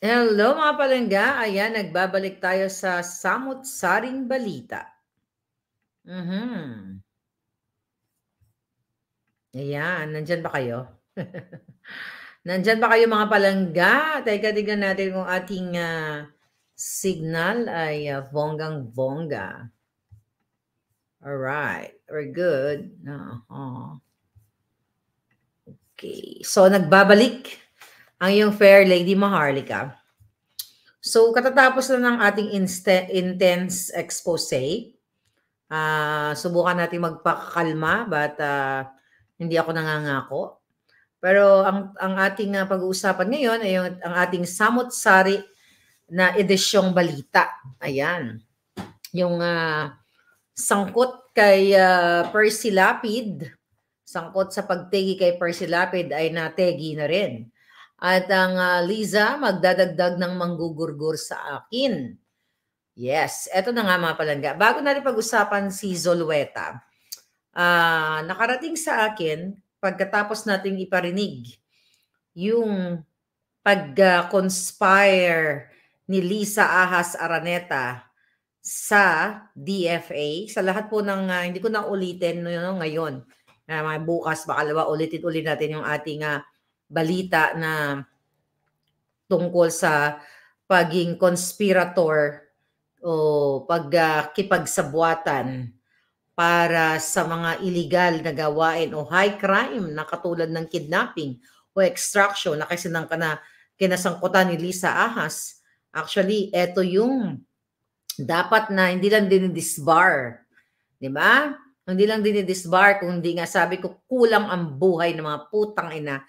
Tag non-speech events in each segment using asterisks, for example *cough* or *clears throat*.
Hello mga palangga. Ayan, nagbabalik tayo sa samot-saring balita. Mm-hmm. Ayan, nandyan ba kayo? *laughs* nandyan ba kayo mga palangga? Teka, tignan natin kung ating uh, signal ay uh, ah, bonggang-bongga. Alright, we're good. Uh-huh. Okay, so nagbabalik ang iyong fair lady Maharlika. So, katatapos na ng ating intense expose. Uh, subukan natin magpakalma but uh, hindi ako nangangako. Pero ang, ang ating uh, pag-uusapan ngayon ay yung, ang ating samot-sari na edisyong balita. Ayan. Yung uh, sangkot kay uh, Percy Lapid, sangkot sa pagtegi kay Percy Lapid ay nategi na rin. At ang uh, Liza, magdadagdag ng manggugurgur sa akin. Yes, eto na nga mga palangga. Bago natin pag-usapan si Zolueta, uh, nakarating sa akin pagkatapos nating iparinig yung pag-conspire ni Lisa Ahas Araneta sa DFA, sa lahat po ng, uh, hindi ko na ulitin no, ngayon, uh, bukas, baka ulitin ulit natin yung ating uh, balita na tungkol sa paging conspirator o pagkipagsabuatan para sa mga illegal na gawain o high crime na katulad ng kidnapping o extraction na kasi nang kana kinasangkutan ni Lisa Ahas. Actually, ito yung dapat na hindi lang dinidisbar. Di ba? Hindi lang dinidisbar, kundi nga sabi ko, kulang ang buhay ng mga putang ina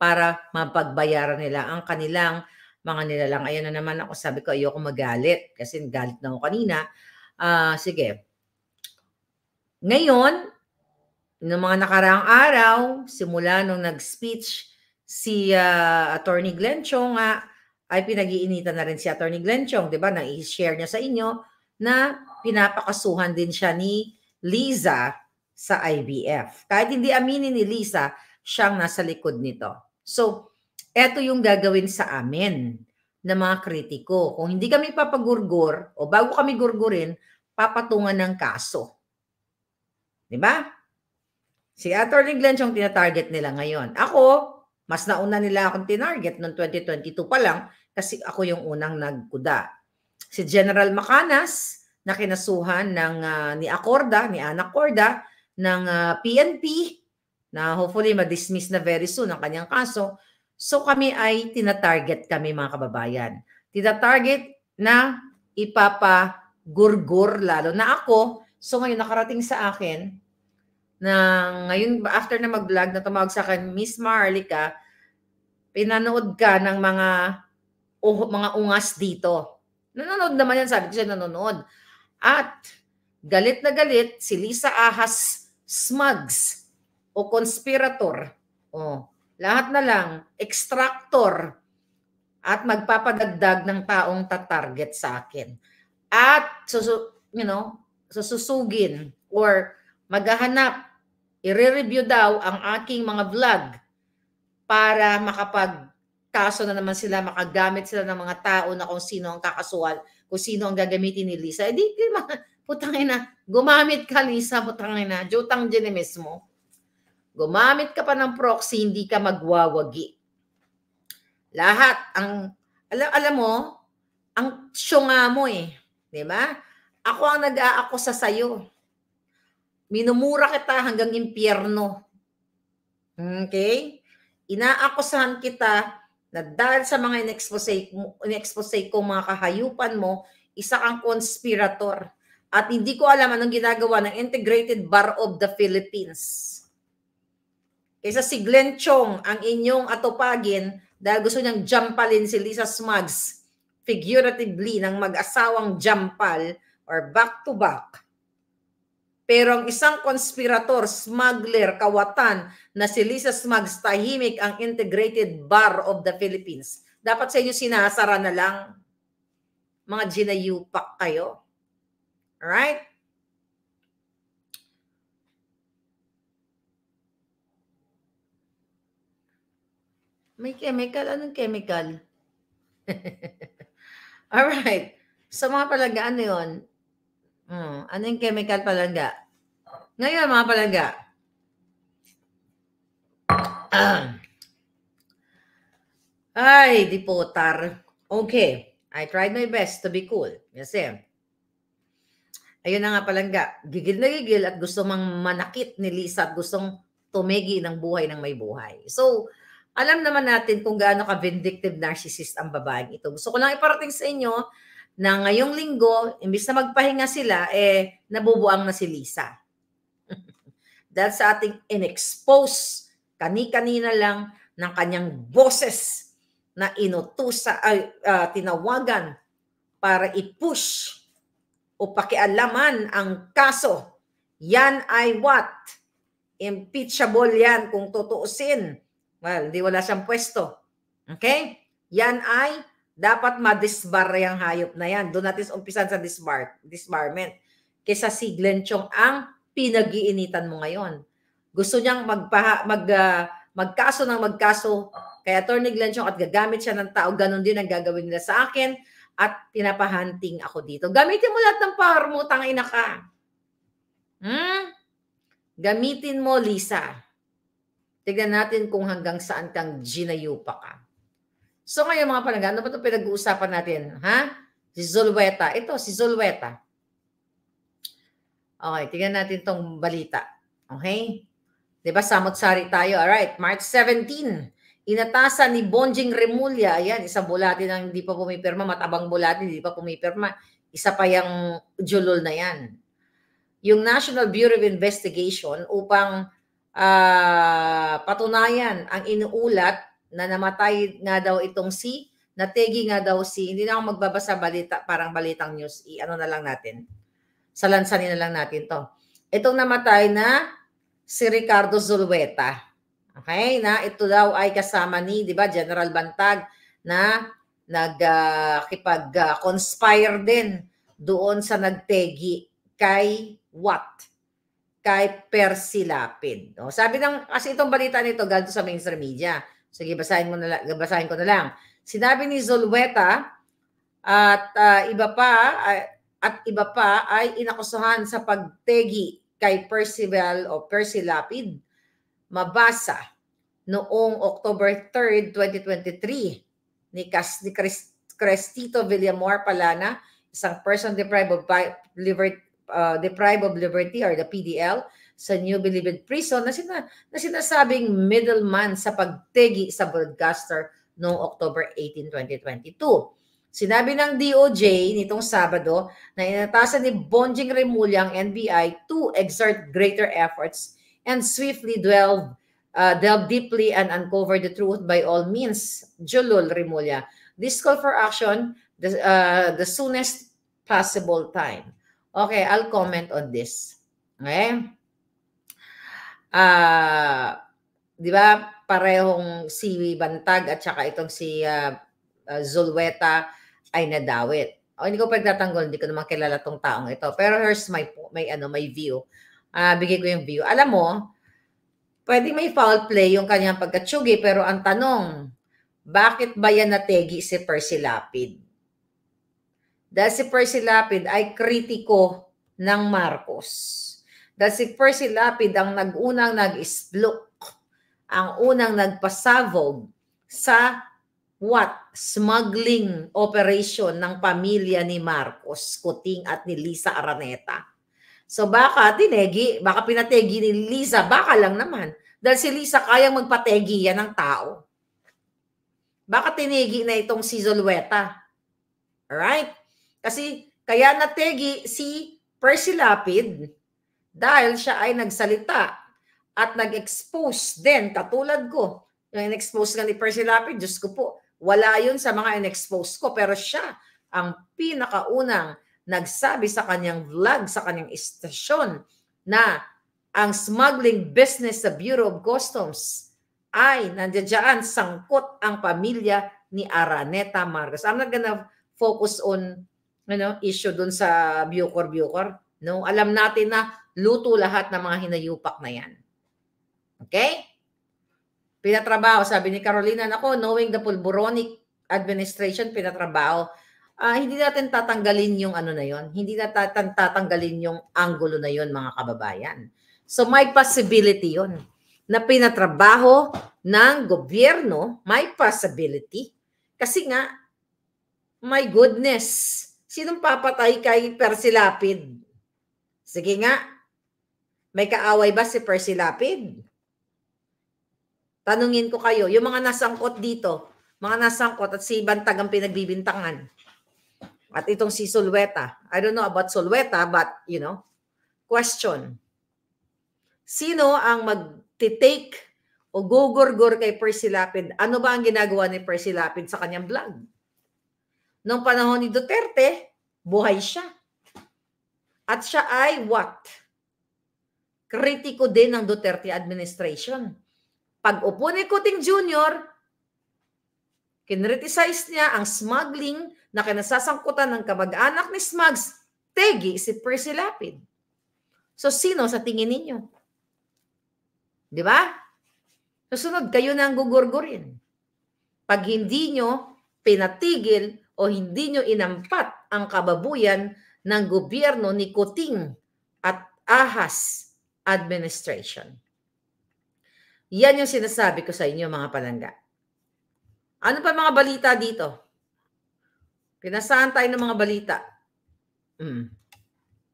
para mapagbayaran nila ang kanilang mga nilalang. Ayan na naman ako, sabi ko ayoko magalit kasi galit na ako kanina. Uh, sige. Ngayon, ng mga nakaraang araw, simula nung nag-speech si uh, Attorney Glenn Chong nga, ay pinag-iinitan na rin si Attorney Glenn Chong, di ba? Nang i-share niya sa inyo na pinapakasuhan din siya ni Liza sa IBF. Kahit hindi aminin ni Lisa, siyang nasa likod nito. So, eto yung gagawin sa amin na mga kritiko. Kung hindi kami papagurgur o bago kami gurgurin, papatungan ng kaso. 'Di ba? Si Attorney Glenn yung tinatarget nila ngayon. Ako, mas nauna nila akong tinarget noong 2022 pa lang kasi ako yung unang nagkuda. Si General Macanas na kinasuhan ng uh, ni Acorda, ni Ana Corda ng uh, ah, PNP na hopefully ma-dismiss na very soon ang kanyang kaso. So kami ay tinatarget kami mga kababayan. Tinatarget na ipapagurgur lalo na ako. So ngayon nakarating sa akin na ngayon after na mag-vlog na tumawag sa akin Miss Marlica, pinanood ka ng mga oh, mga ungas dito. Nanonood naman yan, sabi ko siya nanonood. At galit na galit si Lisa Ahas Smugs o conspirator. O, lahat na lang, extractor at magpapadagdag ng taong tatarget sa akin. At, susu, you know, susugin or maghahanap, i-review daw ang aking mga vlog para makapag kaso na naman sila, makagamit sila ng mga tao na kung sino ang kakasual, kung sino ang gagamitin ni Lisa. Eh di, di ma, *laughs* putangin na, gumamit ka Lisa, putangin na, jutang din mismo. Gumamit ka pa ng proxy, hindi ka magwawagi. Lahat ang alam alam mo, ang syunga mo eh, 'di ba? Ako ang nag-aako sa sayo. Minumura kita hanggang impyerno. Okay? Inaakusahan kita na dahil sa mga inexpose, inexpose ko, mga kahayupan mo, isa kang conspirator. At hindi ko alam anong ginagawa ng Integrated Bar of the Philippines. Kaysa si Glenn Chong ang inyong atopagin dahil gusto niyang jampalin si Lisa Smugs figuratively ng mag-asawang jampal or back-to-back. -back. Pero ang isang konspirator, smuggler, kawatan na si Lisa Smugs tahimik ang Integrated Bar of the Philippines. Dapat sa inyo sinasara na lang. Mga ginayupak kayo. Alright? May chemical? Anong chemical? *laughs* Alright. Sa so, mga palangga, ano yun? Hmm. Ano yung chemical palaga? Ngayon, mga palaga. *clears throat* Ay, diputar. Okay. I tried my best to be cool. Kasi, eh. ayun na nga palangga. Gigil na gigil at gusto mang manakit ni Lisa at gustong tumegi ng buhay ng may buhay. So, alam naman natin kung gaano ka-vindictive narcissist ang babaeng ito. Gusto ko lang iparating sa inyo na ngayong linggo, imbis na magpahinga sila, eh, nabubuang na si Lisa. Dahil *laughs* sa ating inexpose, kani-kanina lang, ng kanyang boses na inutusa, ay, uh, tinawagan para i-push o pakialaman ang kaso. Yan ay what? Impeachable yan kung tutuusin Well, hindi wala siyang pwesto. Okay? Yan ay dapat ma-disbar yung hayop na yan. Doon natin umpisan sa disbar, disbarment. Kesa si Glenn Chong ang pinag-iinitan mo ngayon. Gusto niyang magpaha, mag, uh, magkaso ng magkaso kay Attorney Glenn Chong at gagamit siya ng tao. Ganon din ang gagawin nila sa akin at pinapahanting ako dito. Gamitin mo lahat ng power mo, tangina ka. Hmm? Gamitin mo, Lisa. Tignan natin kung hanggang saan kang ginayupa ka. So ngayon mga panaga, ano ba itong pinag-uusapan natin? Ha? Si Zulueta. Ito, si Zulueta. Okay, tignan natin tong balita. Okay? Di ba, samot-sari tayo. Alright, March 17, inatasan ni Bonjing Remulla. Ayan, isang bulati na hindi pa pumipirma, matabang bulati, hindi pa pumipirma. Isa pa yung julol na yan. Yung National Bureau of Investigation upang uh, Ah, patunayan ang inuulat na namatay nga daw itong si, nategi nga daw si, hindi na ako magbabasa balita, parang balitang news, i-ano na lang natin, salansanin na lang natin to. Itong namatay na si Ricardo Zulueta. Okay, na ito daw ay kasama ni, di ba, General Bantag na nagkipag-conspire ah, ah, uh, uh, din doon sa nagtegi kay Watt kay Percy Lapid. No? Sabi ng, kasi itong balita nito ganito sa mainstream media. Sige, basahin, mo na, basahin ko na lang. Sinabi ni Zolweta at uh, iba pa uh, at iba pa ay inakusahan sa pagtegi kay Percival o Percy Lapid mabasa noong October 3, 2023 ni, Cas, ni Cristito Villamor Palana, isang person deprived of liberty uh, deprived of liberty or the PDL sa New Bilibid Prison na, sina, na sinasabing middleman sa pagtegi sa broadcaster noong October 18, 2022. Sinabi ng DOJ nitong Sabado na inatasan ni Bonjing Remulla ang NBI to exert greater efforts and swiftly delve, uh, delve deeply and uncover the truth by all means, Jolol Remulla. This call for action the, uh, the soonest possible time. Okay, I'll comment on this. Okay? Ah, uh, 'di ba? Parehong si Bantag at saka itong si uh, ah, uh, ah, Zulweta ay nadawit. oh, hindi ko pagtatanggol, hindi ko naman kilala tong taong ito. Pero here's my may ano, my view. Uh, bigay ko yung view. Alam mo, pwede may foul play yung kanyang pagkatsugi, pero ang tanong, bakit ba yan nategi si Percy Lapid? Dahil si Percy Lapid ay kritiko ng Marcos. Dahil si Percy Lapid ang nag-unang nag-isplok, ang unang nagpasabog sa what? Smuggling operation ng pamilya ni Marcos Kuting at ni Lisa Araneta. So baka tinegi, baka pinategi ni Lisa, baka lang naman. Dahil si Lisa kayang magpategi yan ng tao. Baka tinegi na itong si Zolueta. Alright? Kasi kaya nategi si Percy Lapid dahil siya ay nagsalita at nag-expose din katulad ko. Yung in-expose nga ni Percy Lapid, Diyos ko po, wala yun sa mga in-expose ko. Pero siya ang pinakaunang nagsabi sa kanyang vlog, sa kanyang istasyon na ang smuggling business sa Bureau of Customs ay nandiyan sangkot ang pamilya ni Araneta Marcos. I'm not gonna focus on ano, issue doon sa Bucor Bucor. No, alam natin na luto lahat ng mga hinayupak na 'yan. Okay? Pinatrabaho, sabi ni Carolina, nako, knowing the Pulboronic administration, pinatrabaho. Uh, hindi natin tatanggalin yung ano na yon. Hindi natin tatanggalin yung angulo na yon, mga kababayan. So may possibility yon na pinatrabaho ng gobyerno, may possibility. Kasi nga, my goodness, Sinong papatay kay Percy Lapid? Sige nga. May kaaway ba si Percy Lapid? Tanungin ko kayo, yung mga nasangkot dito, mga nasangkot at si Bantag ang pinagbibintangan. At itong si Solweta. I don't know about Solweta, but you know, question. Sino ang magte-take o gugurgur kay Percy Lapid? Ano ba ang ginagawa ni Percy Lapid sa kanyang vlog? Nung panahon ni Duterte, buhay siya. At siya ay what? Kritiko din ng Duterte administration. Pag upo ni Kuting Jr., kinriticize niya ang smuggling na kinasasangkutan ng kamag-anak ni Smugs, Tegi, si Percy Lapid. So sino sa tingin ninyo? Di ba? Susunod, kayo na ang gugurgurin. Pag hindi nyo pinatigil o hindi nyo inampat ang kababuyan ng gobyerno ni Kuting at Ahas Administration. Yan yung sinasabi ko sa inyo mga palangga. Ano pa mga balita dito? Pinasahan tayo ng mga balita. Hmm.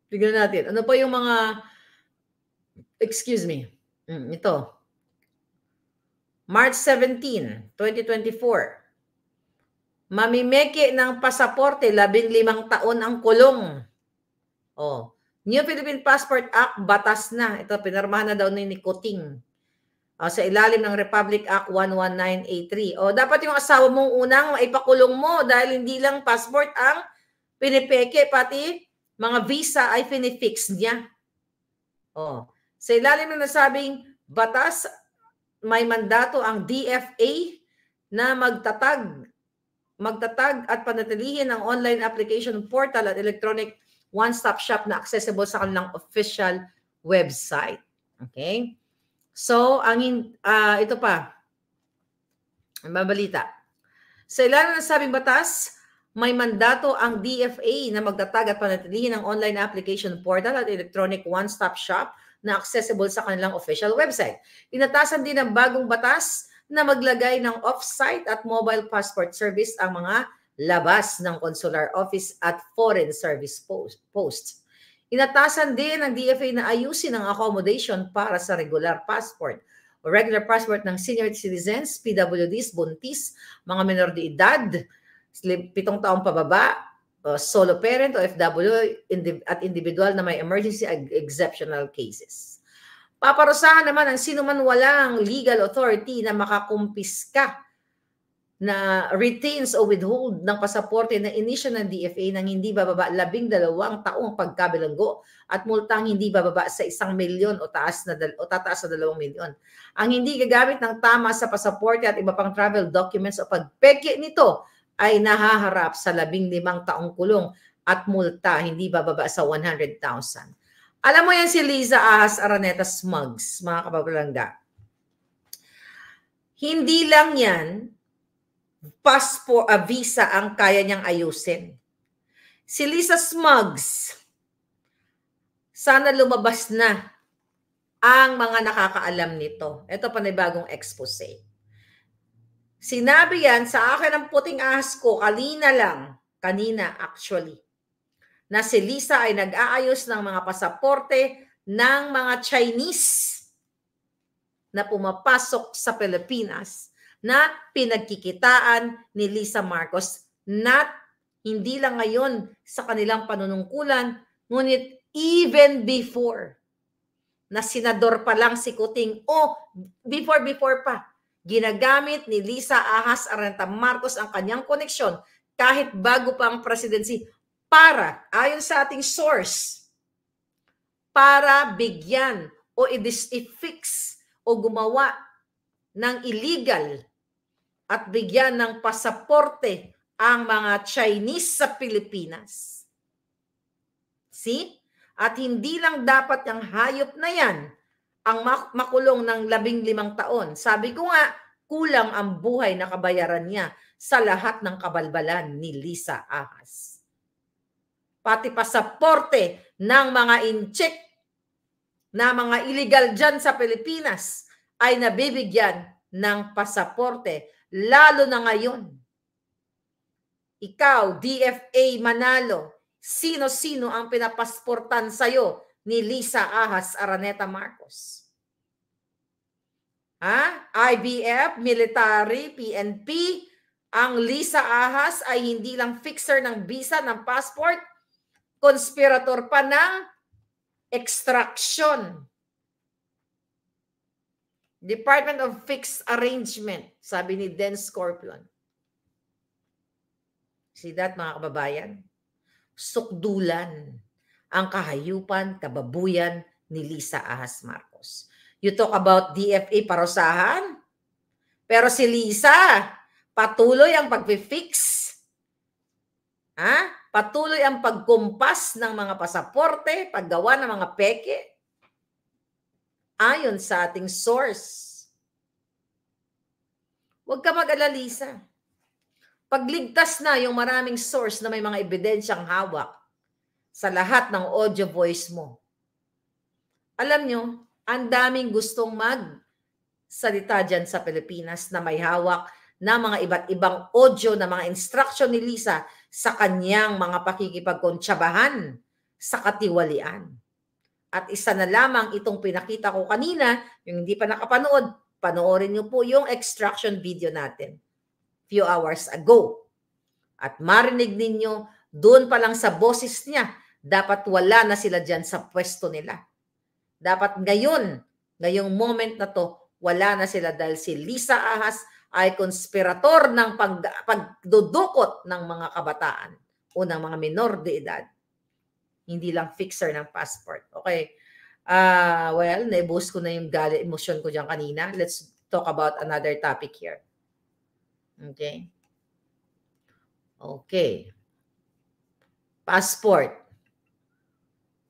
Tignan natin. Ano pa yung mga... Excuse me. Mm, ito. March 17, 2024 mamimeke ng pasaporte, labing limang taon ang kulong. Oh. New Philippine Passport Act, batas na. Ito, pinarmahan na daw ni Nicoting. Oh, sa ilalim ng Republic Act 11983. Oh, dapat yung asawa mong unang maipakulong mo dahil hindi lang passport ang pinipeke, pati mga visa ay pinifix niya. Oh, sa ilalim ng nasabing batas, may mandato ang DFA na magtatag magtatag at panatilihin ang online application portal at electronic one-stop shop na accessible sa kanilang official website. Okay? So, ang uh, ito pa, Ang mabalita. Sa ilalim ng sabing batas, may mandato ang DFA na magtatag at panatilihin ang online application portal at electronic one-stop shop na accessible sa kanilang official website. Inatasan din ang bagong batas na maglagay ng off-site at mobile passport service ang mga labas ng consular office at foreign service post, posts. Inatasan din ng DFA na ayusin ang accommodation para sa regular passport o regular passport ng senior citizens, PWDs, buntis, mga menor de edad, pitong taong pababa, solo parent o FW at individual na may emergency exceptional cases. Paparusahan naman ang sino man walang legal authority na makakumpiska na retains o withhold ng pasaporte na inisyo ng DFA nang hindi bababa labing dalawang taong pagkabilanggo at multang hindi bababa sa isang milyon o taas na o tataas na dalawang milyon. Ang hindi gagamit ng tama sa pasaporte at iba pang travel documents o pagpeke nito ay nahaharap sa labing limang taong kulong at multa hindi bababa sa 100,000. Alam mo yan si Liza Ahas Araneta Smugs, mga kababalangga. Hindi lang yan, passport, a ah, visa ang kaya niyang ayusin. Si Lisa Smugs, sana lumabas na ang mga nakakaalam nito. Ito panibagong expose. Sinabi yan sa akin ng puting ahas ko, kanina lang, kanina actually na si Lisa ay nag-aayos ng mga pasaporte ng mga Chinese na pumapasok sa Pilipinas na pinagkikitaan ni Lisa Marcos. Not hindi lang ngayon sa kanilang panunungkulan, ngunit even before na senador pa lang si Kuting o before before pa ginagamit ni Lisa Ahas Aranta Marcos ang kanyang koneksyon kahit bago pa ang presidency para, ayon sa ating source, para bigyan o i-fix o gumawa ng illegal at bigyan ng pasaporte ang mga Chinese sa Pilipinas. See? At hindi lang dapat ang hayop na yan ang makulong ng labing limang taon. Sabi ko nga, kulang ang buhay na kabayaran niya sa lahat ng kabalbalan ni Lisa Ahas pati pasaporte ng mga incheck na mga illegal dyan sa Pilipinas ay nabibigyan ng pasaporte, lalo na ngayon. Ikaw, DFA Manalo, sino-sino ang pinapasportan sa'yo ni Lisa Ahas Araneta Marcos? Ha? IBF, military, PNP, ang Lisa Ahas ay hindi lang fixer ng visa ng passport, conspirator pa ng extraction. Department of Fixed Arrangement, sabi ni Den Scorpion. See that, mga kababayan? Sukdulan ang kahayupan, kababuyan ni Lisa Ahas Marcos. You talk about DFA parusahan? Pero si Lisa, patuloy ang pag-fix. Ha? Patuloy ang pagkumpas ng mga pasaporte, paggawa ng mga peke, ayon sa ating source. Huwag ka mag-alalisa. Pagligtas na yung maraming source na may mga ebidensyang hawak sa lahat ng audio voice mo. Alam nyo, ang daming gustong mag salita dyan sa Pilipinas na may hawak na mga iba't ibang audio na mga instruction ni Lisa sa kanyang mga pakikipagkontsabahan sa katiwalian. At isa na lamang itong pinakita ko kanina, yung hindi pa nakapanood, panoorin niyo po yung extraction video natin few hours ago. At marinig ninyo, doon pa lang sa boses niya, dapat wala na sila dyan sa pwesto nila. Dapat ngayon, ngayong moment na to, wala na sila dahil si Lisa Ahas ay konspirator ng pag, pagdudukot ng mga kabataan o ng mga minor de edad. Hindi lang fixer ng passport. Okay. Uh, well, naibos ko na yung gali, emotion ko dyan kanina. Let's talk about another topic here. Okay. Okay. Passport.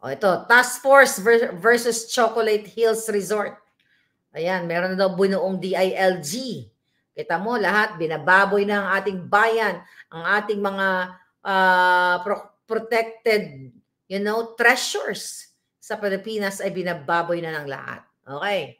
O oh, ito, Task Force versus Chocolate Hills Resort. Ayan, meron na daw buong DILG Kita mo lahat, binababoy na ang ating bayan, ang ating mga uh, pro- protected, you know, treasures sa Pilipinas ay binababoy na ng lahat. Okay.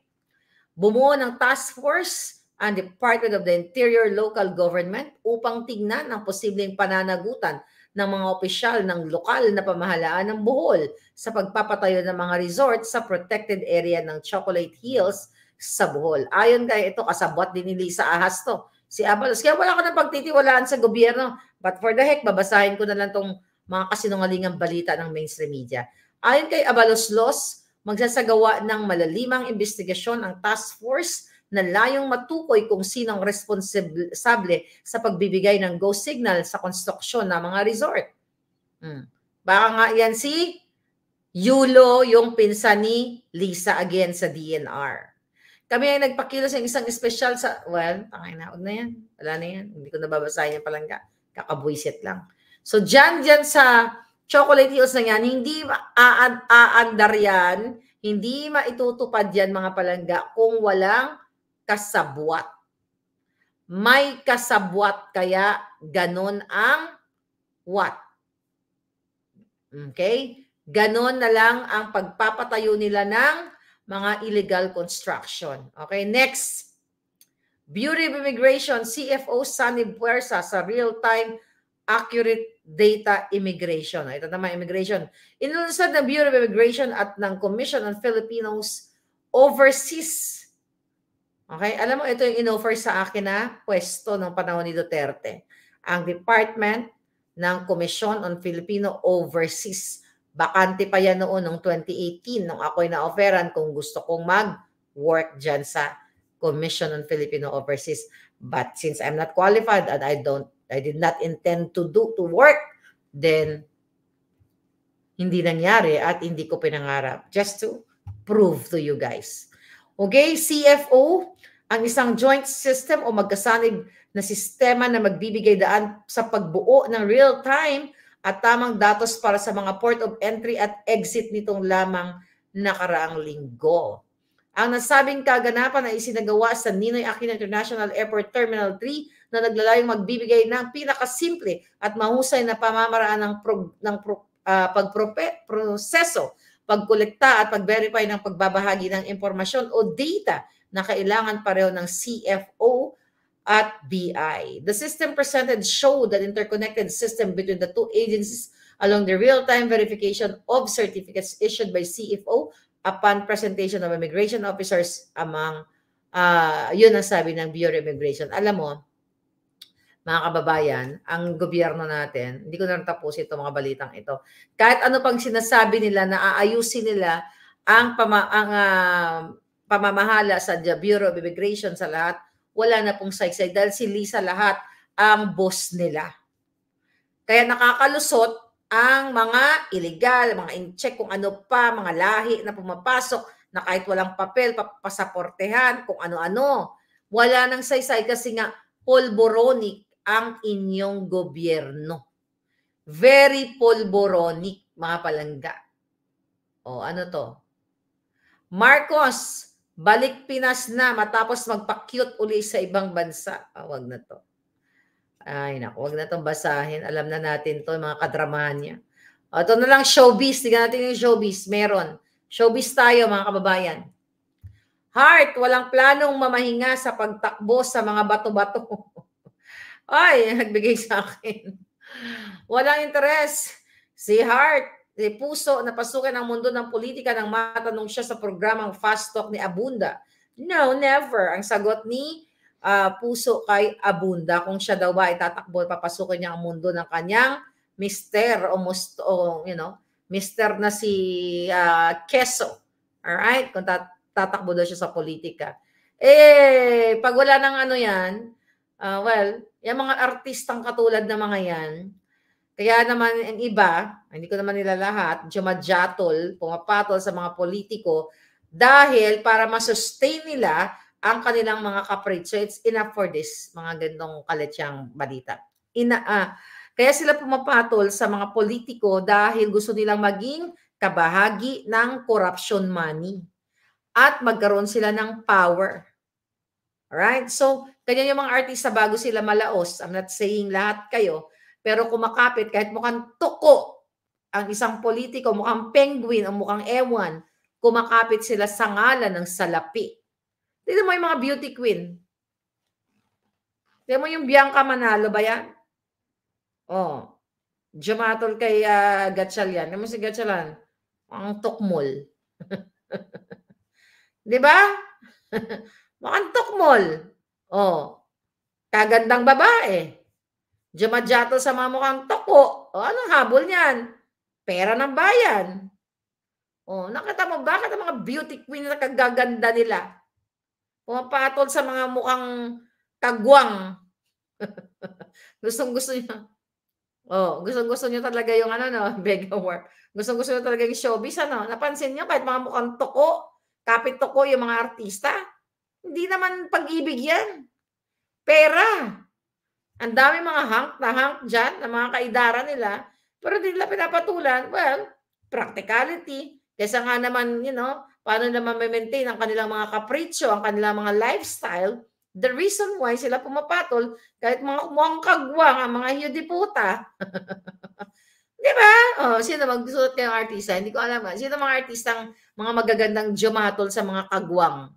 Bumuo ng task force ang Department of the Interior Local Government upang tingnan ang posibleng pananagutan ng mga opisyal ng lokal na pamahalaan ng Bohol sa pagpapatayo ng mga resort sa protected area ng Chocolate Hills sa Bohol. Ayon kay ito, kasabot din ni Lisa Ahas to. Si Abalos. Kaya wala ko na pagtitiwalaan sa gobyerno. But for the heck, babasahin ko na lang tong mga kasinungalingang balita ng mainstream media. Ayon kay Abalos Los, magsasagawa ng malalimang investigasyon ang task force na layong matukoy kung sinong responsable sa pagbibigay ng go signal sa konstruksyon ng mga resort. Hmm. Baka nga yan si Yulo, yung pinsan ni Lisa again sa DNR. Kami ay nagpakilos ng isang special sa, well, na, huwag na yan. Wala na yan. Hindi ko nababasahin yung palangga. Kakabwisit lang. So, dyan, dyan sa Chocolate Hills na yan, hindi aandar yan, hindi maitutupad yan mga palangga kung walang kasabwat. May kasabwat kaya ganon ang what? Okay? Ganon na lang ang pagpapatayo nila ng mga illegal construction. Okay, next. Bureau of Immigration, CFO Sunny Buersa sa real-time accurate data immigration. Ah, ito naman, immigration. Inulusad ng Bureau of Immigration at ng Commission on Filipinos Overseas. Okay? Alam mo, ito yung inoffer sa akin na pwesto ng panahon ni Duterte. Ang Department ng Commission on Filipino Overseas Bakante pa yan noon noong 2018 nung ako'y na-offeran kung gusto kong mag-work dyan sa Commission on Filipino Overseas. But since I'm not qualified and I don't I did not intend to do to work, then hindi nangyari at hindi ko pinangarap. Just to prove to you guys. Okay, CFO, ang isang joint system o magkasanib na sistema na magbibigay daan sa pagbuo ng real-time at tamang datos para sa mga port of entry at exit nitong lamang nakaraang linggo. Ang nasabing kaganapan ay isinagawa sa Ninoy Aquino International Airport Terminal 3 na naglalayong magbibigay ng pinakasimple at mahusay na pamamaraan ng, pro, ng pro, uh, ah, pagproseso, pagkolekta at pag-verify ng pagbabahagi ng impormasyon o data na kailangan pareho ng CFO at BI. The system presented showed an interconnected system between the two agencies along the real-time verification of certificates issued by CFO upon presentation of immigration officers among, uh, yun ang sabi ng Bureau of Immigration. Alam mo, mga kababayan, ang gobyerno natin, hindi ko na tapos ito mga balitang ito. Kahit ano pang sinasabi nila na aayusin nila ang, pama, ang uh, pamamahala sa Bureau of Immigration sa lahat wala na pong saigsay dahil si Lisa lahat ang boss nila. Kaya nakakalusot ang mga illegal, mga incheck kung ano pa, mga lahi na pumapasok na kahit walang papel, pasaportehan, kung ano-ano. Wala nang saysay kasi nga polboronic ang inyong gobyerno. Very polboronic, mga palangga. O, ano to? Marcos, Balik Pinas na matapos magpa-cute uli sa ibang bansa. Ah, wag na to. Ay, nako, wag na tong basahin. Alam na natin to, mga kadramahan niya. O, ah, ito na lang showbiz. Tignan natin yung showbiz. Meron. Showbiz tayo, mga kababayan. Heart, walang planong mamahinga sa pagtakbo sa mga bato-bato. *laughs* Ay, nagbigay sa akin. Walang interes. Si Heart, puso na pasukan ang mundo ng politika nang matanong siya sa programang Fast Talk ni Abunda. No, never. Ang sagot ni uh, Puso kay Abunda kung siya daw ba ay tatakbo papasukin niya ang mundo ng kanyang mister o, must, o you know, mister na si uh, Keso. All right? Kung tatakbo daw siya sa politika. Eh, pag wala nang ano yan, uh, well, yung mga artistang katulad na mga yan, kaya naman ang iba, hindi ko naman nila lahat, jumadjatol, pumapatol sa mga politiko dahil para masustain nila ang kanilang mga kapritso. So it's enough for this, mga gandong kaletsang balita. Ina, uh, kaya sila pumapatol sa mga politiko dahil gusto nilang maging kabahagi ng corruption money at magkaroon sila ng power. Alright? So, ganyan yung mga artista bago sila malaos. I'm not saying lahat kayo, pero kumakapit, kahit mukhang tuko ang isang politiko, mukhang penguin o mukhang ewan, kumakapit sila sa ngalan ng salapi. Tignan mo yung mga beauty queen. Tignan mo yung Bianca Manalo ba yan? Oh. Jumatol kay uh, Gatchal yan. Tignan mo si Gatchalan. Ah. Ang tukmol. *laughs* Di ba? *laughs* Mukhang tukmol. Oh. Kagandang babae. Jamadjatal sa mamukhang toko. O, anong habol niyan? Pera ng bayan. O, nakita mo, bakit ang mga beauty queen na kagaganda nila? Pumapatol sa mga mukhang kagwang. *laughs* gustong gusto niya. Oh, gustong gusto niya talaga yung ano no, Vega *laughs* Warp. Gustong gusto niya talaga yung showbiz ano. Napansin niyo kahit mga mukhang toko, kapit toko yung mga artista. Hindi naman pag-ibig yan. Pera. Ang dami mga hank na hank dyan, na mga kaidara nila, pero hindi nila pinapatulan. Well, practicality. Kesa nga naman, you know, paano naman may maintain ang kanilang mga kapritsyo, ang kanilang mga lifestyle, the reason why sila pumapatol, kahit mga mukhang kagwang, ang mga hiyodiputa. *laughs* Di ba? Oh, sino magsusulat kayong artista? Hindi ko alam. Ah. Sino mga artistang mga magagandang jumatol sa mga kagwang?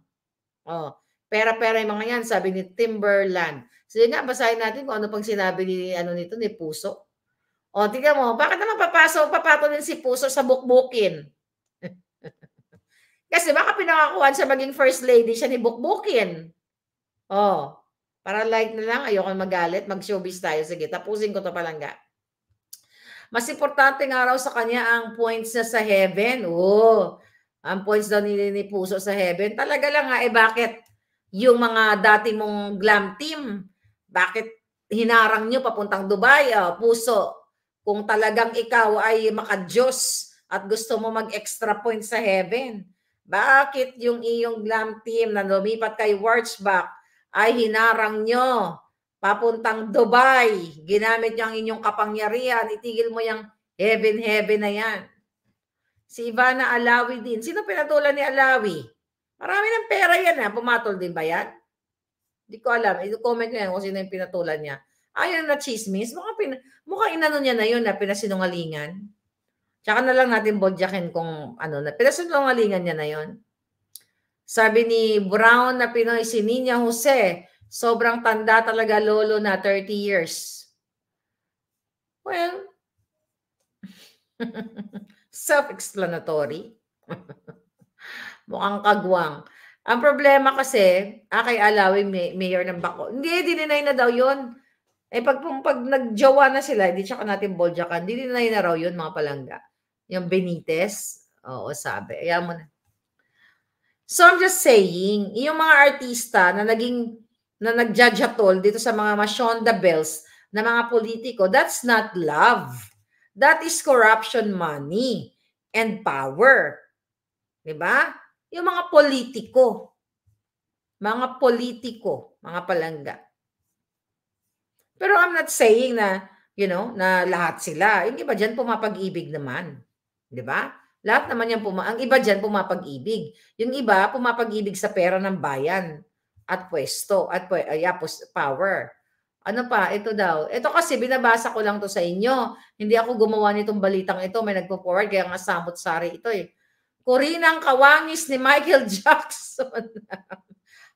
Oh, pera-pera yung mga yan, sabi ni Timberland. Sige nga, basahin natin kung ano pang sinabi ni, ano nito, ni Puso. O, tingnan mo, bakit naman papaso, papatulin si Puso sa bukbukin? *laughs* Kasi baka pinakakuhan sa maging first lady siya ni bukbukin. O, para like na lang, ayoko magalit, mag-showbiz tayo. Sige, tapusin ko to palangga. Mas importante nga raw sa kanya ang points niya sa heaven. Oo. Ang points daw ni, ni Puso sa heaven. Talaga lang nga, ah, eh bakit? Yung mga dati mong glam team, bakit hinarang nyo papuntang Dubai? Oh, puso, kung talagang ikaw ay makadyos at gusto mo mag-extra point sa heaven, bakit yung iyong glam team na lumipat kay Warchback ay hinarang nyo papuntang Dubai? Ginamit nyo ang inyong kapangyarihan, itigil mo yung heaven-heaven na yan. Si Ivana Alawi din. Sino pinatulan ni Alawi? Marami ng pera yan ha. Pumatol din ba yan? Hindi ko alam. I-comment niya kung sino yung pinatulan niya. Ayun ano na chismis. Mukhang, pin, mukhang inano niya na yun na pinasinungalingan. Tsaka na lang natin bodyakin kung ano na. Pinasinungalingan niya na yun. Sabi ni Brown na Pinoy, si Nina Jose, sobrang tanda talaga lolo na 30 years. Well, *laughs* self-explanatory. *laughs* Mukhang kagwang. Ang problema kasi, ah, kay Alawi, may, mayor ng Bako. Hindi, dininay na daw yun. Eh, pag, pag, pag nagjawa na sila, hindi tsaka natin boljakan, dininay na raw yun, mga palangga. Yung Benitez, oo, sabi. Kaya mo na. So, I'm just saying, yung mga artista na naging, na nagjajatol dito sa mga Mashonda Bells na mga politiko, that's not love. That is corruption money and power. Diba? Yung mga politiko. Mga politiko, mga palangga. Pero I'm not saying na, you know, na lahat sila. Yung iba dyan pumapag-ibig naman. Di ba? Lahat naman yan puma ang iba diyan pumapag-ibig. Yung iba pumapag-ibig sa pera ng bayan at pwesto at pwe, uh, yeah, power. Ano pa? Ito daw. Ito kasi binabasa ko lang to sa inyo. Hindi ako gumawa nitong balitang ito. May nagpo-forward kaya nga samot sari ito eh. Kurinang kawangis ni Michael *laughs* Jackson.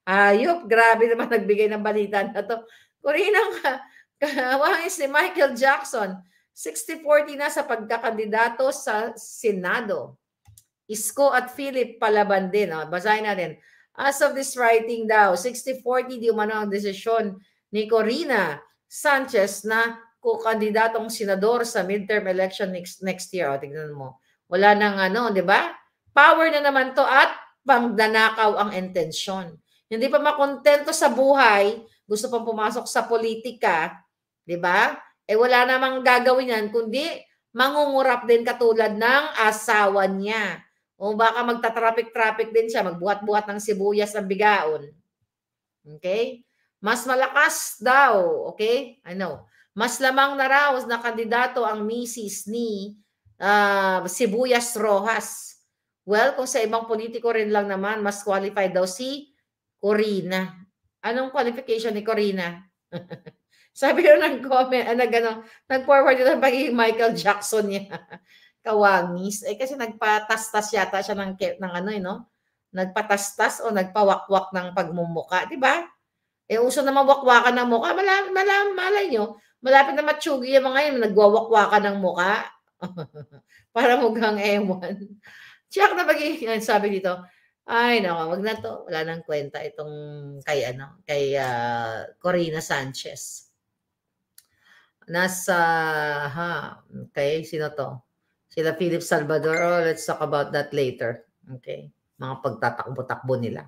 Ayop, grabe naman nagbigay ng balita na to. Kurinang kawangis ni Michael Jackson. 60-40 na sa pagkakandidato sa Senado. Isko at Philip palaban din. Oh. Basahin natin. As of this writing daw, 60-40 di umano ang desisyon ni Corina Sanchez na kukandidatong senador sa midterm election next, next year. O, tignan mo. Wala nang ano, di ba? Power na naman to at pangdanakaw ang intensyon. Hindi pa makontento sa buhay, gusto pang pumasok sa politika, di ba? Eh wala namang gagawin yan, kundi mangungurap din katulad ng asawa niya. O baka magta-traffic-traffic din siya, magbuhat-buhat ng sibuyas ng bigaon. Okay? Mas malakas daw, okay? I know. Mas lamang na raw na kandidato ang misis ni uh, Sibuyas Rojas. Well, kung sa ibang politiko rin lang naman, mas qualified daw si Corina. Anong qualification ni Corina? *laughs* Sabi yun ng comment, ah, nag, ano, nag-forward yun ang pagiging Michael Jackson niya. *laughs* Kawangis. Eh kasi nagpatastas yata siya ng, ng ano, eh, no? Nagpatastas o nagpawakwak ng pagmumuka, di ba? Eh, uso naman wakwakan ng muka. Malam, malam, malay nyo, malapit na matsugi yung mga yun, nagwawakwakan ng muka. *laughs* Para mukhang ewan. Siya na magiging, sabi dito, ay, nako, wag na to. Wala nang kwenta itong kay, ano, kay uh, Corina Sanchez. Nasa, ha, okay, sino to? Sila Philip Salvador. Oh, let's talk about that later. Okay. Mga pagtatakbo-takbo nila.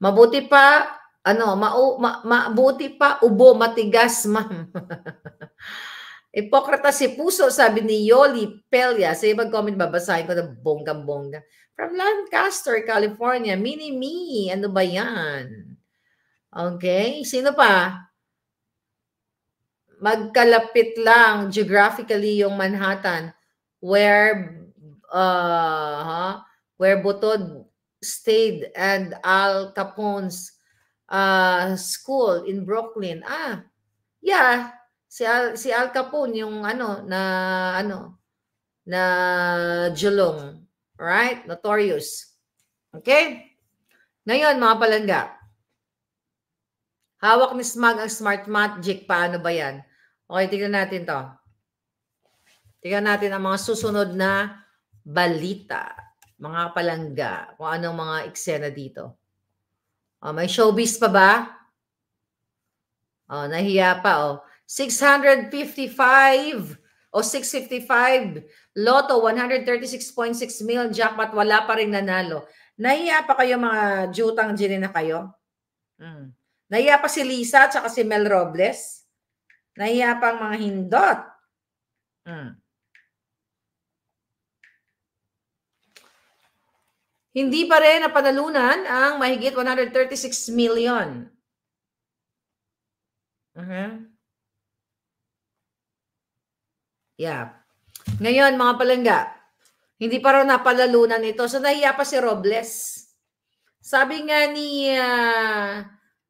Mabuti pa, ano, ma, ma, mabuti pa, ubo, matigas, ma'am. *laughs* Ipokrata si puso, sabi ni Yoli Pelia. Sa ibang comment, babasahin ko na bonggang-bongga. From Lancaster, California. Mini me. Ano ba yan? Okay. Sino pa? Magkalapit lang geographically yung Manhattan where uh, huh? where Butod stayed and Al Capone's uh, school in Brooklyn. Ah, yeah, si Al, si Al Capone yung ano na ano na Jolong, right? Notorious. Okay? Ngayon mga palangga. Hawak ni Smag ang smart magic. Paano ba 'yan? Okay, tignan natin 'to. Tignan natin ang mga susunod na balita, mga palangga, kung anong mga eksena dito. Oh, may showbiz pa ba? Oh, nahiya pa oh. 655 o 655, Lotto 136.6 million jackpot wala pa rin nanalo. Nahiya pa kayo mga jutang gini na kayo? Mm. Nahiya pa si Lisa at saka si Mel Robles? Nahiya pa ang mga hindot? Mm. Hindi pa rin napanalunan ang mahigit 136 million. Uh-huh. Yeah. Ngayon, mga palangga, hindi pa raw napalalunan ito. So, nahiya pa si Robles. Sabi nga ni, uh,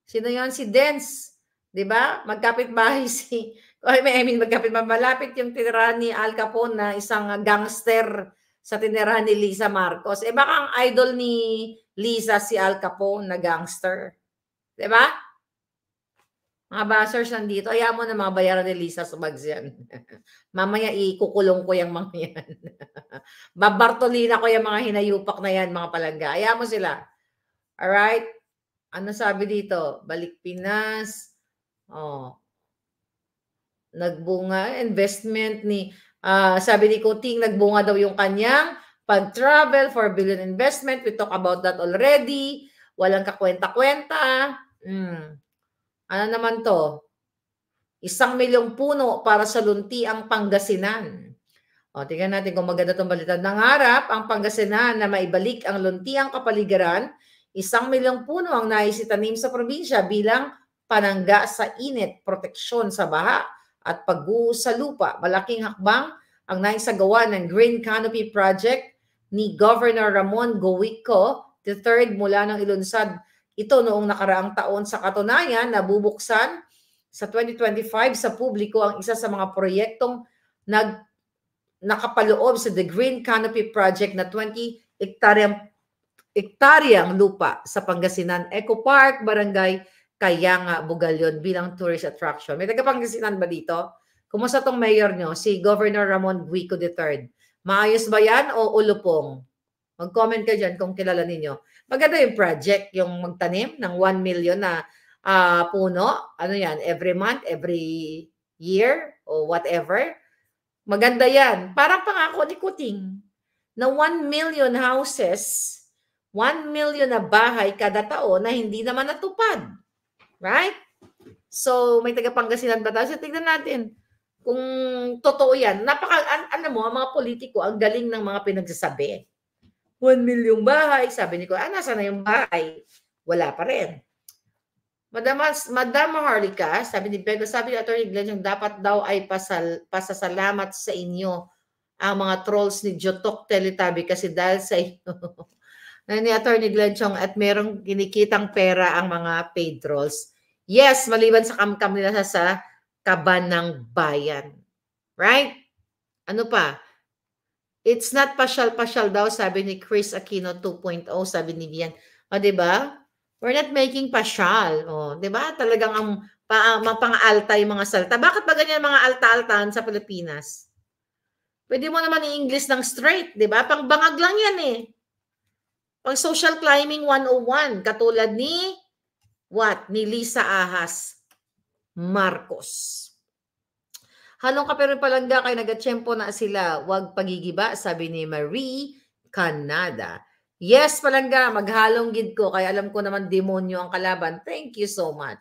sino yon Si Dens. Di ba? Magkapit bahay *laughs* si, I mean, I mean magkapit malapit yung tinira ni Al Capone na isang gangster sa tinira ni Lisa Marcos. Eh baka ang idol ni Lisa si Al Capone na gangster. Di ba? Mga bashers nandito, ayaw mo na mga bayaran ni Lisa Subags yan. *laughs* Mamaya ikukulong ko yung mga yan. *laughs* Babartolina ko yung mga hinayupak na yan, mga palangga. Ayaw mo sila. Alright? Ano sabi dito? Balik Pinas. Oh. Nagbunga. Investment ni, uh, sabi ni Kuting, nagbunga daw yung kanyang pag-travel for billion investment. We talk about that already. Walang kakwenta-kwenta. Mm. Ano naman to? Isang milyong puno para sa lunti ang Pangasinan. O, tingnan natin kung maganda itong balita. Nangarap ang Pangasinan na maibalik ang luntiang kapaligiran. Isang milyong puno ang naisitanim sa probinsya bilang panangga sa init, proteksyon sa baha at pag sa lupa. Malaking hakbang ang naisagawa ng Green Canopy Project ni Governor Ramon Gowico III mula ng ilunsad ito noong nakaraang taon sa katunayan, nabubuksan sa 2025 sa publiko ang isa sa mga proyektong nag nakapaloob sa The Green Canopy Project na 20 hektaryang, hektaryang lupa sa Pangasinan Eco Park, Barangay Kayanga, Bugalyon bilang tourist attraction. May taga-Pangasinan ba dito? Kumusta tong mayor nyo, si Governor Ramon Guico III? Maayos ba yan o ulupong? Mag-comment ka dyan kung kilala ninyo. Maganda yung project, yung magtanim ng 1 million na uh, puno. Ano yan? Every month, every year, or whatever. Maganda yan. Parang pangako ni Kuting na 1 million houses, 1 million na bahay kada taon na hindi naman natupad. Right? So, may taga-Pangasinan ba tayo? So, tignan natin kung totoo yan. Napaka, an, ano mo, ang mga politiko, ang galing ng mga pinagsasabi. 1 milyong bahay. Sabi ni ko, ah, nasa na yung bahay? Wala pa rin. Madam, Madam Harlika, sabi ni Bego, sabi ni Atty. Glenn, yung dapat daw ay pasal, pasasalamat sa inyo ang mga trolls ni Jotok Teletabi kasi dahil sa inyo *laughs* na ni Atty. Glenn Chong at merong kinikitang pera ang mga paid trolls. Yes, maliban sa kamkam nila sa, sa kaban ng bayan. Right? Ano pa? It's not pasyal-pasyal daw, sabi ni Chris Aquino 2.0, sabi ni Vian. O, di ba? We're not making pasyal. O, di ba? Talagang ang pa, mapang-alta yung mga salta. Bakit ba ganyan mga alta-altahan sa Pilipinas? Pwede mo naman i-English ng straight, di ba? Pangbangag lang yan eh. Pang social climbing 101, katulad ni what? Ni Lisa Ahas Marcos. Halong ka pero palangga kay nagatsyempo na sila. Huwag pagigiba, sabi ni Marie Canada. Yes, palangga, maghalong gid ko. Kaya alam ko naman demonyo ang kalaban. Thank you so much.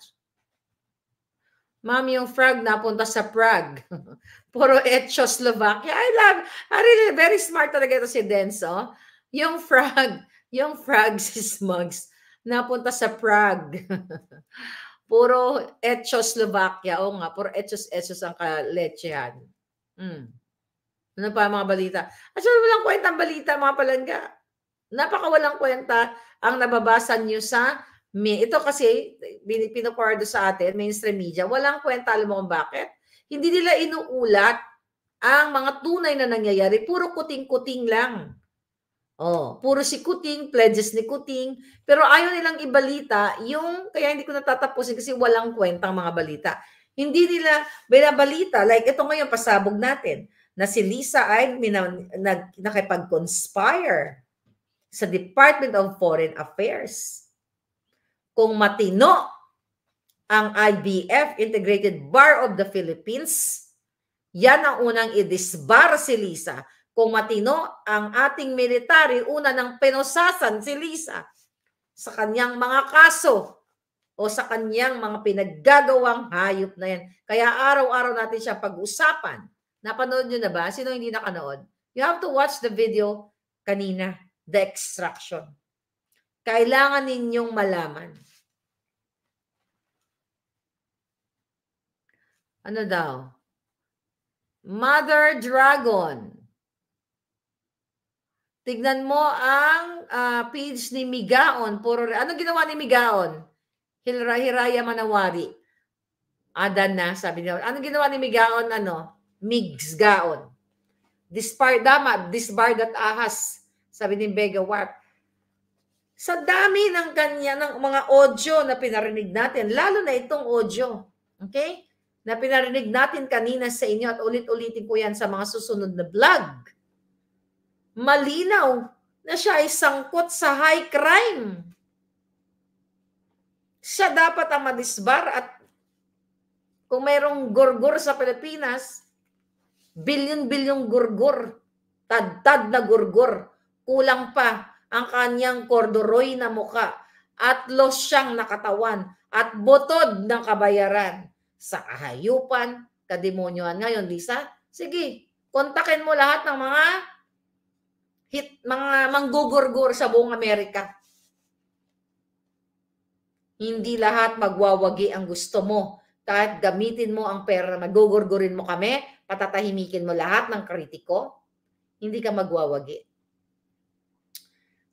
Ma'am, yung frag napunta sa Prague. *laughs* Puro etcho Slovakia. I love, I really, very smart talaga ito si Denso. Yung frog, *laughs* yung frag si Smugs napunta sa Prague. *laughs* Puro Etchoslovakia. Oo nga, puro Etchos-Etchos ang kalechehan. Mm. Ano pa mga balita? Actually, walang kwenta ang balita mga palangga. Napakawalang kwenta ang nababasa nyo sa me. ito kasi pinapardo sa atin, mainstream media, walang kwenta alam mo kung bakit. Hindi nila inuulat ang mga tunay na nangyayari. Puro kuting-kuting lang. Oh, puro si Kuting, pledges ni Kuting, pero ayaw nilang ibalita yung, kaya hindi ko natatapusin kasi walang kwentang mga balita. Hindi nila binabalita, like ito ngayon pasabog natin, na si Lisa ay nag, conspire sa Department of Foreign Affairs. Kung matino ang IBF, Integrated Bar of the Philippines, yan ang unang i-disbar si Lisa kung matino ang ating military, una nang pinosasan si Lisa sa kanyang mga kaso o sa kanyang mga pinaggagawang hayop na yan. Kaya araw-araw natin siya pag-usapan. Napanood nyo na ba? Sino hindi nakanood? You have to watch the video kanina, The Extraction. Kailangan ninyong malaman. Ano daw? Mother Dragon. Tignan mo ang uh, page ni Migaon. Puro, ano ginawa ni Migaon? Hilra, Hiraya Manawari. Adan na, sabi niya. Ano ginawa ni Migaon? Ano? Migsgaon. Dispar, dama, disbar that ahas. Sabi ni Bega Warp. Sa dami ng kanya, ng mga audio na pinarinig natin, lalo na itong audio, okay? Na pinarinig natin kanina sa inyo at ulit-ulitin ko yan sa mga susunod na vlog malinaw na siya ay sangkot sa high crime. Siya dapat ang madisbar at kung mayroong gurgur sa Pilipinas, bilyon-bilyong gurgur, tad-tad na gurgur, kulang pa ang kanyang corduroy na muka at los siyang nakatawan at botod ng kabayaran sa kahayupan, kademonyoan. Ngayon, Lisa, sige, kontakin mo lahat ng mga hit mga manggugurgur sa buong Amerika. Hindi lahat magwawagi ang gusto mo. Kahit gamitin mo ang pera, magugurgurin mo kami, patatahimikin mo lahat ng kritiko, hindi ka magwawagi.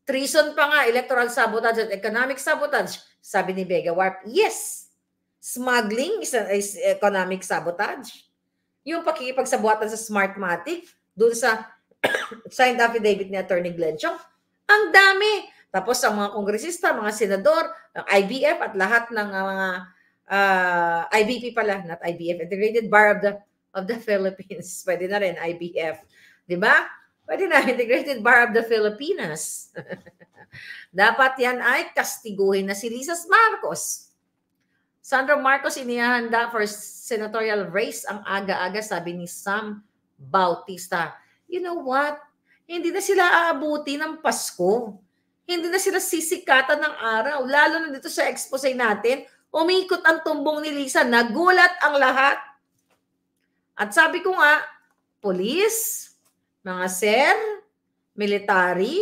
Treason pa nga, electoral sabotage at economic sabotage, sabi ni Vega Warp. Yes, smuggling is, an, is economic sabotage. Yung pakikipagsabuatan sa Smartmatic, doon sa *coughs* signed affidavit ni Attorney Glenn Chong, ang dami. Tapos ang mga kongresista, mga senador, ang IBF at lahat ng ah, mga uh, ah, IBP pala, not IBF, Integrated Bar of the of the *laughs* Philippines. Pwede na rin IBF, 'di ba? Pwede na *laughs* Integrated Bar of the Philippines. *laughs* Dapat yan ay kastiguhin na si Lisa Marcos. Sandra Marcos inihahanda for senatorial race ang aga-aga sabi ni Sam Bautista you know what? Hindi na sila aabuti ng Pasko. Hindi na sila sisikatan ng araw. Lalo na dito sa expose natin, umikot ang tumbong ni Lisa. Nagulat ang lahat. At sabi ko nga, polis, mga sir, military,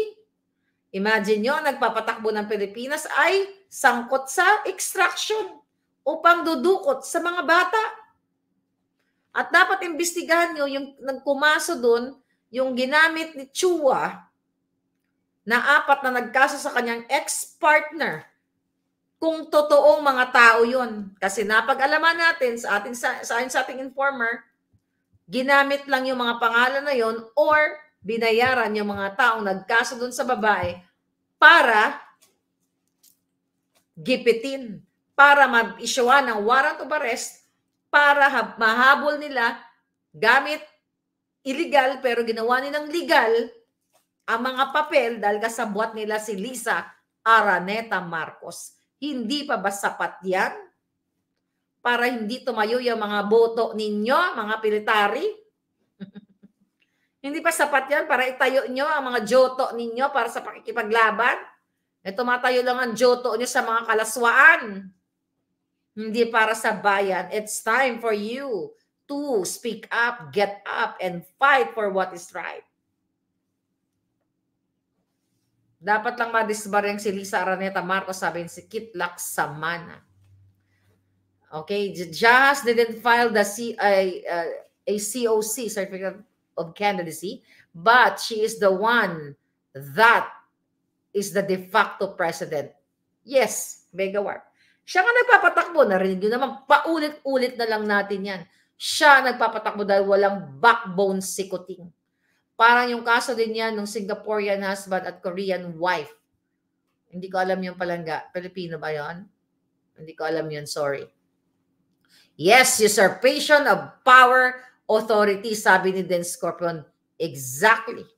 imagine nyo, nagpapatakbo ng Pilipinas ay sangkot sa extraction upang dudukot sa mga bata. At dapat imbestigahan nyo yung nagkumaso doon yung ginamit ni Chua na apat na nagkaso sa kanyang ex-partner kung totoong mga tao yun. Kasi napag-alaman natin sa ating sa, sa, sa ating informer, ginamit lang yung mga pangalan na yon or binayaran yung mga taong nagkaso doon sa babae para gipitin, para mag-issuean ng warrant of arrest, para mahabol nila gamit illegal pero ginawa nilang legal ang mga papel dahil kasabwat nila si Lisa Araneta Marcos. Hindi pa ba sapat yan? Para hindi tumayo yung mga boto ninyo, mga pilitari? *laughs* hindi pa sapat yan para itayo nyo ang mga joto ninyo para sa pakikipaglaban? Eh, tumatayo lang ang joto nyo sa mga kalaswaan. Hindi para sa bayan. It's time for you to speak up, get up, and fight for what is right. Dapat lang madisbareng si Lisa Araneta Marcos sabi si Kit Samana. Okay, just didn't file the C, a, a, COC, Certificate of Candidacy, but she is the one that is the de facto president. Yes, Megawarp. Siya nga nagpapatakbo, narinig yun naman, paulit-ulit na lang natin yan siya nagpapatakbo dahil walang backbone si Kuting. Parang yung kaso din niya ng Singaporean husband at Korean wife. Hindi ko alam yung palangga. Pilipino ba yon? Hindi ko alam yun, sorry. Yes, usurpation of power, authority, sabi ni Den Scorpion. Exactly.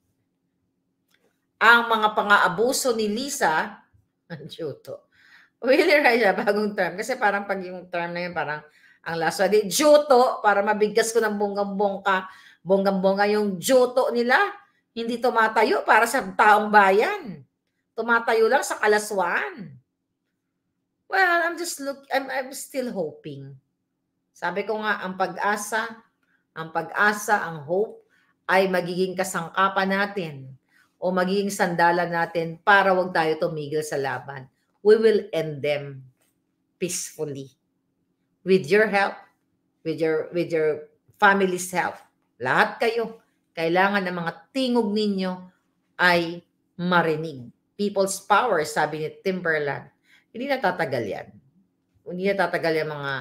Ang mga pang-aabuso ni Lisa, *laughs* Juto. Willie Raya, bagong term. Kasi parang pag yung term na yun, parang ang lasa di juto para mabigkas ko ng bonggang-bongka, bonggang-bongga yung juto nila. Hindi tumatayo para sa taong bayan. Tumatayo lang sa kalaswaan. Well, I'm just look I'm, I'm still hoping. Sabi ko nga ang pag-asa, ang pag-asa, ang hope ay magiging kasangkapan natin o magiging sandalan natin para wag tayo tumigil sa laban. We will end them peacefully with your help, with your with your family's help. Lahat kayo kailangan ng mga tingog ninyo ay marinig. People's power, sabi ni Timberland. Hindi natatagal yan. Hindi natatagal yung mga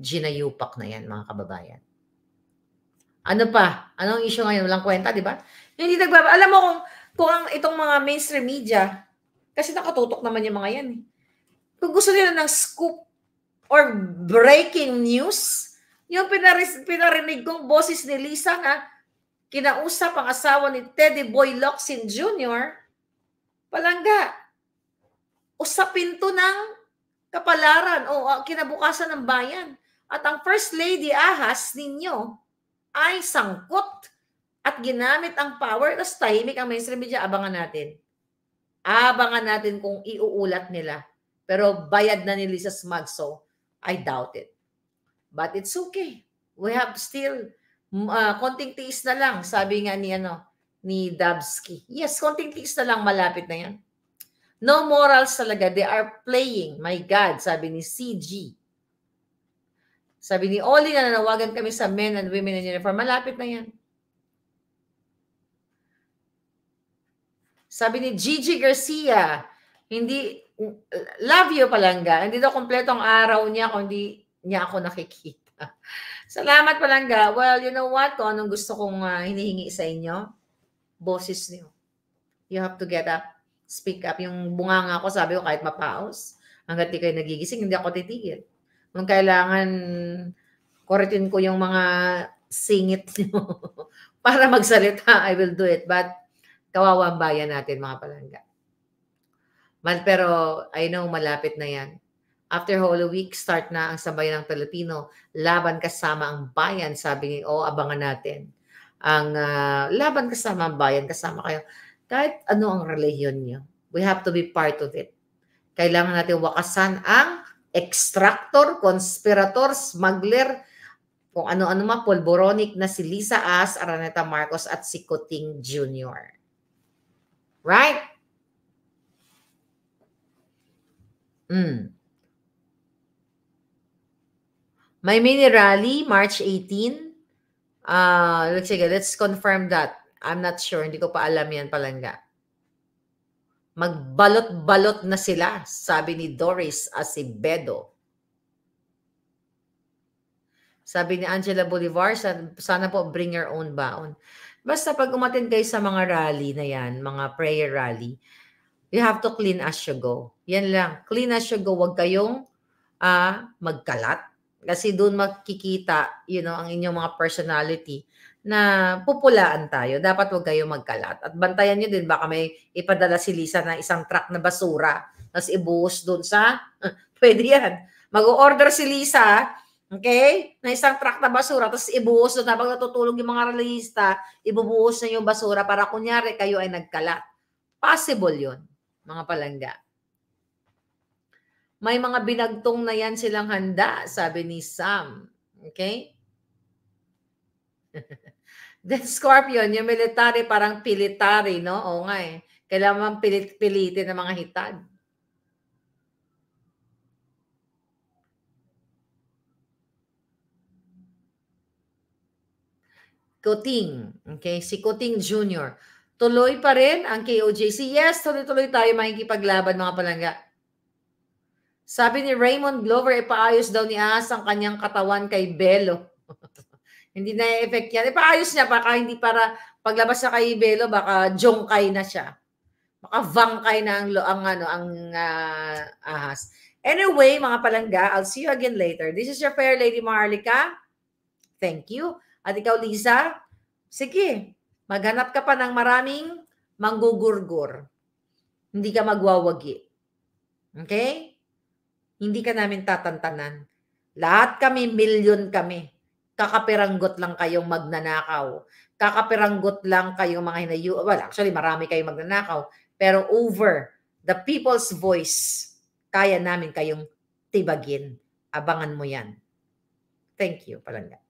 ginayupak na yan, mga kababayan. Ano pa? Anong issue ngayon? Walang kwenta, di ba? Hindi nagbaba. Alam mo kung, kung ang, itong mga mainstream media, kasi nakatutok naman yung mga yan. Eh. Kung gusto nila ng scoop, or breaking news. Yung pinaris, pinarinig kong boses ni Lisa na kinausap ang asawa ni Teddy Boy Locsin Jr. Palangga, usapin to ng kapalaran o kinabukasan ng bayan. At ang First Lady Ahas ninyo ay sangkot at ginamit ang power tapos tahimik ang mainstream media. Abangan natin. Abangan natin kung iuulat nila. Pero bayad na ni Lisa Smagso I doubt it. But it's okay. We have still uh, konting tiis na lang, sabi nga ni ano ni Dabsky. Yes, konting tiis na lang malapit na 'yan. No morals talaga. They are playing. My God, sabi ni CG. Sabi ni Oli na nanawagan kami sa men and women in uniform. Malapit na yan. Sabi ni Gigi Garcia, hindi love you palangga. Hindi daw kompletong araw niya kundi niya ako nakikita. Salamat palangga. Well, you know what? Kung anong gusto kong uh, hinihingi sa inyo, boses niyo. You have to get up, speak up. Yung bunganga ko, sabi ko, kahit mapaos, hanggat di kayo nagigising, hindi ako titigil. Kung kailangan, koretin ko yung mga singit *laughs* nyo para magsalita, I will do it. But kawawa bayan natin mga palangga. Mal, pero I know malapit na yan. After Holy Week, start na ang Sambayan ng Pilipino. Laban kasama ang bayan, sabi ni O, oh, abangan natin. Ang uh, laban kasama ang bayan, kasama kayo. Kahit ano ang relihiyon niyo, we have to be part of it. Kailangan natin wakasan ang extractor, conspirator, smuggler, kung ano-ano ma, polboronic na si Lisa As, Araneta Marcos at si Kuting Jr. Right? Mm. May mini rally, March 18. Uh, ah, let's sige, let's confirm that. I'm not sure. Hindi ko pa alam yan palanga. Magbalot-balot na sila, sabi ni Doris Acevedo. Sabi ni Angela Bolivar, sana po bring your own baon. Basta pag umatin kayo sa mga rally na yan, mga prayer rally, You have to clean as you go. Yan lang. Clean as you go. Huwag kayong uh, magkalat. Kasi doon makikita, you know, ang inyong mga personality na pupulaan tayo. Dapat huwag kayong magkalat. At bantayan nyo din, baka may ipadala si Lisa ng isang truck na basura. Tapos ibuhos doon sa, *laughs* pwede yan. Mag-order si Lisa, Okay? Na isang truck na basura, tapos ibuhos doon. habang natutulog yung mga realista, ibubuhos na yung basura para kunyari kayo ay nagkalat. Possible yun mga palangga. May mga binagtong na yan silang handa, sabi ni Sam. Okay? *laughs* Then Scorpion, yung military parang pilitary, no? O nga eh. Kailangan pilit-pilitin ng mga hitad. Kuting. Okay? Si Kuting Jr. Tuloy pa rin ang KOJC. Yes, tuloy-tuloy tayo makikipaglaban mga palangga. Sabi ni Raymond Glover, ipaayos daw ni As ang kanyang katawan kay Belo. *laughs* hindi na effect yan. Ipaayos niya, baka hindi para paglabas niya kay Belo, baka jongkay na siya. Baka vangkay na ang, ang, ano, ang uh, ahas. Anyway, mga palangga, I'll see you again later. This is your fair lady Marlica. Thank you. At ikaw, Lisa, sige, Maghanap ka pa ng maraming manggugurgur. Hindi ka magwawagi. Okay? Hindi ka namin tatantanan. Lahat kami, milyon kami. Kakaperanggot lang kayong magnanakaw. Kakaperanggot lang kayong mga hinayu. Well, actually, marami kayong magnanakaw. Pero over the people's voice, kaya namin kayong tibagin. Abangan mo yan. Thank you, Palangga.